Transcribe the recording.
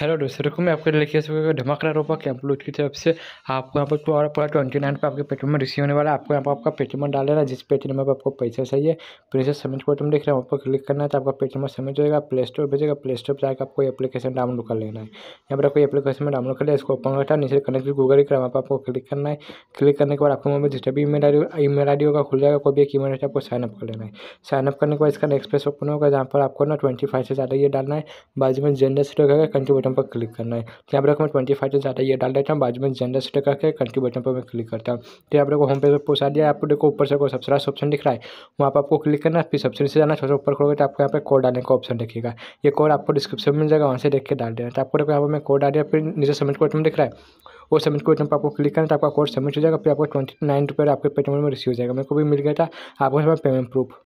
hello दोस्तों देखो मैं आपके लेके सकूँगा धमाकेदार रोपा कैंप की तरफ से आपको यहाँ पर टू और पूरा ट्वेंटी नाइन पर आपके पेटीएम में रिसीव होने वाला है आपको यहाँ पर आपका पेटीएम डाल देना जिस पेटीएम में आपको पैसा चाहिए समझ सबमिट तुम देख रहे हैं वहाँ पर क्लिक करना है तो आपका पेटीएम सबमिट जाएगा प्ले स्टोर भेजेगा प्ले स्टोर पर आपको एप्लीकेशन डाउनलोड कर लेना है यहाँ पर आपको एप्लीकेशन में डाउनलोड कर लिया इसको ओपन करता है नीचे कनेक्ट भी गूगल ही करा वहाँ पर आपको क्लिक करना है क्लिक करने के बाद आपको वहाँ पर जितना भी ईमेल आई मेल आई होगा खुल जाएगा कोई भी एक ईमेल आपको साइनअप कर लेना है साइनअप करने के बाद इसका नेक्स्ट पेज ओपन होगा जहाँ पर आपको ना ट्वेंटी फाइव से ज़्यादा ये डालना है बाजू में जेंडर सीट होगा कंट्री बटन पर क्लिक करना है तो यहाँ पर मैं ट्वेंटी फाइव से ज़्यादा ये डाल देता हूँ बाजू में जनरल सेट करके कंट्री बटन पर मैं क्लिक करता हूँ तो यहाँ पर होम पेज पर पहुँचा दिया आपको देखो ऊपर से कोई सब्सिडाइज ऑप्शन दिख रहा है वहाँ पर आपको क्लिक करना है फिर सबसे से जाना छोटे ऊपर करोगे तो आपको यहाँ पर कोड डालने का ऑप्शन देखेगा ये कोड आपको डिस्क्रिप्शन मिल जाएगा वहाँ से देख के डाल देना तो आपको देखो यहाँ पर मैं कोड डाल दिया फिर नीचे सबमिट का बटन दिख रहा है वो सबमिट को बटन पर आपको क्लिक करना तो आपका कोड सबमिट हो जाएगा फिर आपको ट्वेंटी नाइन रुपये आपके पेटीएम में रिसीव हो जाएगा मेरे को भी मिल गया था आपको पेमेंट प्रूफ